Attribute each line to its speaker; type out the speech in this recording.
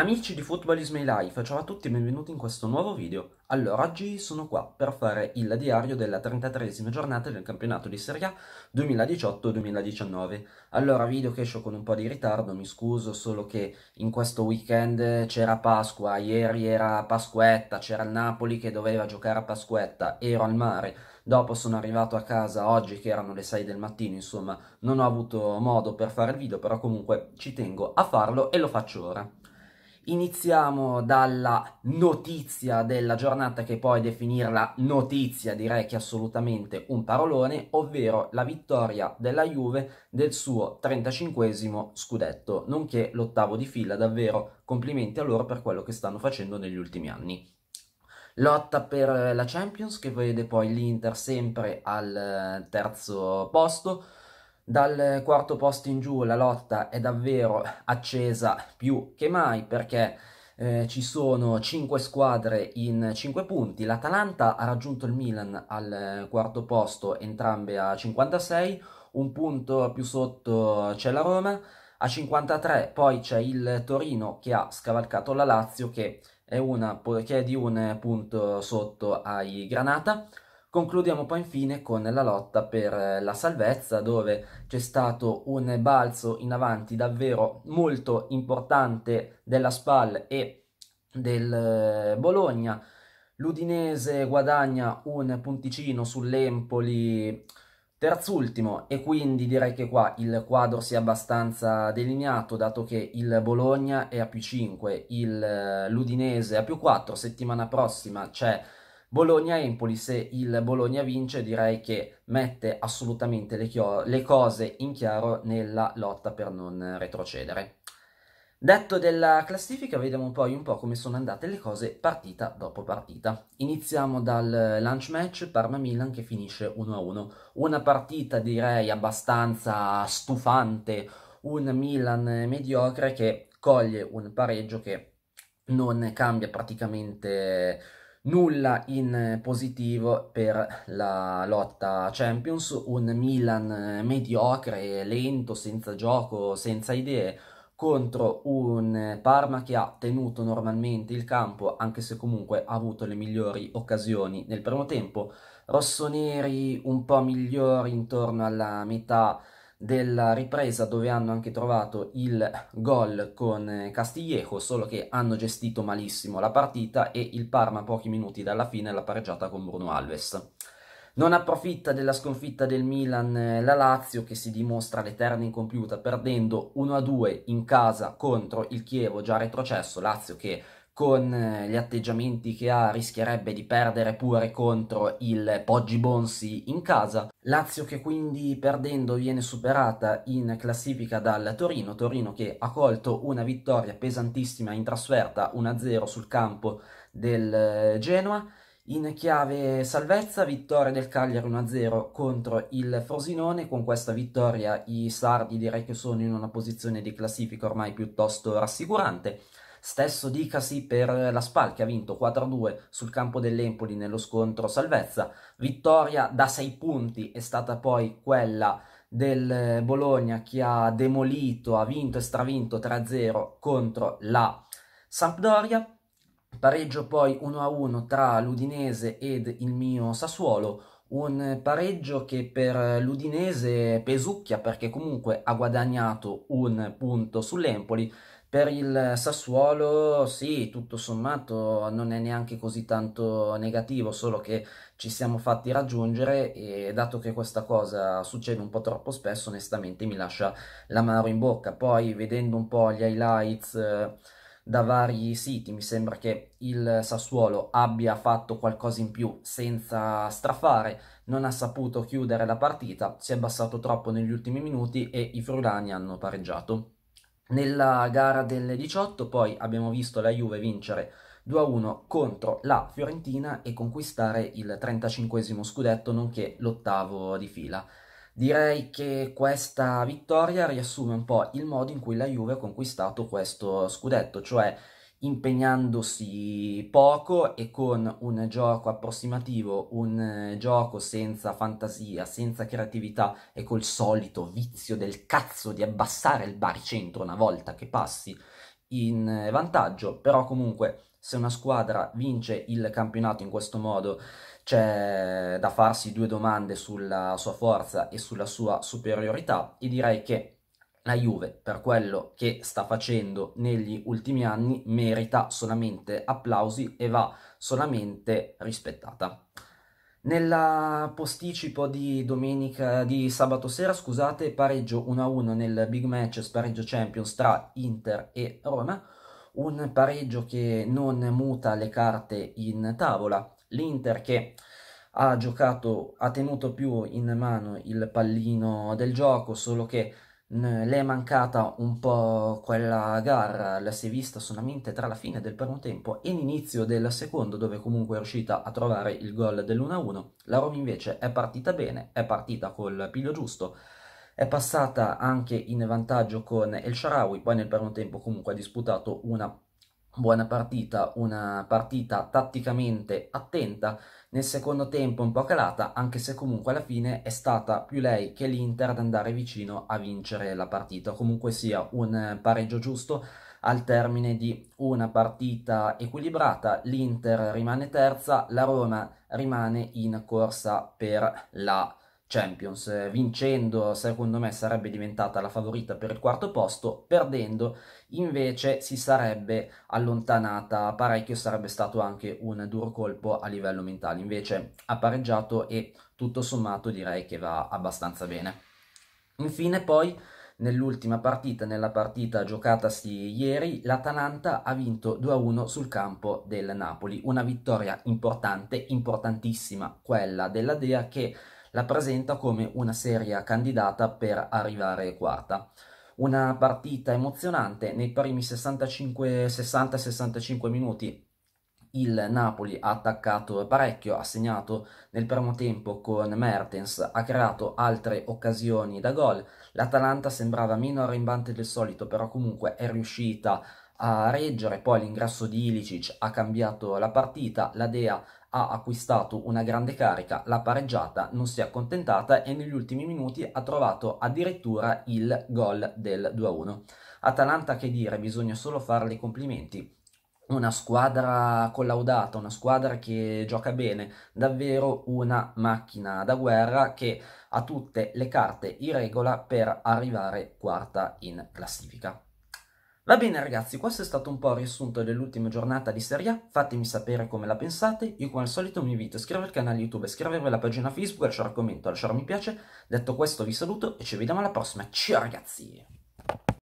Speaker 1: Amici di Football is My Life, ciao a tutti e benvenuti in questo nuovo video. Allora, oggi sono qua per fare il diario della 33esima giornata del campionato di Serie A 2018-2019. Allora, video che esce con un po' di ritardo, mi scuso, solo che in questo weekend c'era Pasqua, ieri era Pasquetta, c'era il Napoli che doveva giocare a Pasquetta, ero al mare, dopo sono arrivato a casa oggi che erano le 6 del mattino, insomma, non ho avuto modo per fare il video, però comunque ci tengo a farlo e lo faccio ora. Iniziamo dalla notizia della giornata, che puoi definirla notizia direi che assolutamente un parolone, ovvero la vittoria della Juve del suo 35 scudetto, nonché l'ottavo di fila. Davvero complimenti a loro per quello che stanno facendo negli ultimi anni. Lotta per la Champions, che vede poi l'Inter sempre al eh, terzo posto dal quarto posto in giù la lotta è davvero accesa più che mai perché eh, ci sono 5 squadre in 5 punti. L'Atalanta ha raggiunto il Milan al quarto posto, entrambe a 56, un punto più sotto c'è la Roma, a 53 poi c'è il Torino che ha scavalcato la Lazio che è, una, che è di un punto sotto ai Granata. Concludiamo poi infine con la lotta per eh, la salvezza dove c'è stato un balzo in avanti davvero molto importante della SPAL e del eh, Bologna. L'Udinese guadagna un punticino sull'Empoli terzultimo e quindi direi che qua il quadro sia abbastanza delineato dato che il Bologna è a più 5, eh, l'Udinese è a più 4, settimana prossima c'è Bologna-Empoli, se il Bologna vince direi che mette assolutamente le, chio- le cose in chiaro nella lotta per non retrocedere. Detto della classifica, vediamo poi un po' come sono andate le cose partita dopo partita. Iniziamo dal lunch match Parma-Milan che finisce 1-1. Una partita direi abbastanza stufante, un Milan mediocre che coglie un pareggio che non cambia praticamente nulla in eh, positivo per la lotta Champions, un Milan eh, mediocre, lento, senza gioco, senza idee, contro un Parma che ha tenuto normalmente il campo, anche se comunque ha avuto le migliori occasioni nel primo tempo, rossoneri un po' migliori intorno alla metà della ripresa dove hanno anche trovato il gol con eh, Castiglieco, solo che hanno gestito malissimo la partita e il Parma pochi minuti dalla fine la pareggiata con Bruno Alves. Non approfitta della sconfitta del Milan eh, la Lazio che si dimostra l'eterna incompiuta perdendo 1-2 in casa contro il Chievo già retrocesso, Lazio che con eh, gli atteggiamenti che ha rischierebbe di perdere pure contro il Poggi Bonsi in casa. Lazio che quindi perdendo viene superata in classifica dal Torino, Torino che ha colto una vittoria pesantissima in trasferta 1-0 sul campo del eh, Genoa. In chiave salvezza, vittoria del Cagliari 1-0 contro il Frosinone. Con questa vittoria i sardi direi che sono in una posizione di classifica ormai piuttosto rassicurante. Stesso dicasi per la Spal che ha vinto 4-2 sul campo dell'Empoli nello scontro salvezza. Vittoria da 6 punti è stata poi quella del Bologna che ha demolito, ha vinto e stravinto 3-0 contro la Sampdoria. Pareggio poi 1-1 tra l'Udinese ed il mio Sassuolo un pareggio che per l'Udinese pesucchia perché comunque ha guadagnato un punto sull'Empoli, per il Sassuolo sì, tutto sommato non è neanche così tanto negativo, solo che ci siamo fatti raggiungere e dato che questa cosa succede un po' troppo spesso onestamente mi lascia l'amaro in bocca. Poi vedendo un po' gli highlights da vari siti, mi sembra che il Sassuolo abbia fatto qualcosa in più senza strafare, non ha saputo chiudere la partita, si è abbassato troppo negli ultimi minuti e i frulani hanno pareggiato. Nella gara delle 18 poi abbiamo visto la Juve vincere 2-1 contro la Fiorentina e conquistare il 35 scudetto nonché l'ottavo di fila. Direi che questa vittoria riassume un po' il modo in cui la Juve ha conquistato questo scudetto, cioè impegnandosi poco e con un gioco approssimativo, un eh, gioco senza fantasia, senza creatività e col solito vizio del cazzo di abbassare il baricentro una volta che passi in eh, vantaggio, però comunque se una squadra vince il campionato in questo modo c'è da farsi due domande sulla sua forza e sulla sua superiorità e direi che la Juve, per quello che sta facendo negli ultimi anni, merita solamente applausi e va solamente rispettata. Nel posticipo di, domenica, di sabato sera, scusate, pareggio 1-1 nel big match spareggio Champions tra Inter e Roma, un pareggio che non muta le carte in tavola, l'Inter che ha giocato, ha tenuto più in mano il pallino del gioco, solo che le è mancata un po' quella gara, la si è vista solamente tra la fine del primo tempo e l'inizio del secondo, dove comunque è riuscita a trovare il gol dell'1-1. La Roma invece è partita bene, è partita col piglio giusto, è passata anche in vantaggio con El Sharawi, poi nel primo tempo comunque ha disputato una buona partita, una partita tatticamente attenta, nel secondo tempo un po' calata, anche se comunque alla fine è stata più lei che l'Inter ad andare vicino a vincere la partita, comunque sia un pareggio giusto al termine di una partita equilibrata, l'Inter rimane terza, la Roma rimane in corsa per la Champions. Vincendo, secondo me, sarebbe diventata la favorita per il quarto posto, perdendo invece si sarebbe allontanata parecchio, sarebbe stato anche un duro colpo a livello mentale. Invece ha pareggiato e tutto sommato direi che va abbastanza bene. Infine poi nell'ultima partita, nella partita giocatasi ieri, l'Atalanta ha vinto 2-1 sul campo del Napoli, una vittoria importante, importantissima quella della Dea che la presenta come una seria candidata per arrivare quarta. Una partita emozionante, nei primi 60-65 minuti il Napoli ha attaccato parecchio, ha segnato nel primo tempo con Mertens, ha creato altre occasioni da gol. L'Atalanta sembrava meno rimbante del solito, però comunque è riuscita a reggere. Poi l'ingresso di Ilicic ha cambiato la partita, la Dea ha acquistato una grande carica, la pareggiata non si è accontentata e negli ultimi minuti ha trovato addirittura il gol del 2-1. Atalanta che dire, bisogna solo farle i complimenti. Una squadra collaudata, una squadra che gioca bene, davvero una macchina da guerra che ha tutte le carte in regola per arrivare quarta in classifica. Va bene ragazzi, questo è stato un po' il riassunto dell'ultima giornata di Serie A, fatemi sapere come la pensate, io come al solito mi invito a iscrivervi al canale YouTube, iscrivervi alla pagina Facebook, lasciare un commento, lasciare un mi piace, detto questo vi saluto e ci vediamo alla prossima, ciao ragazzi!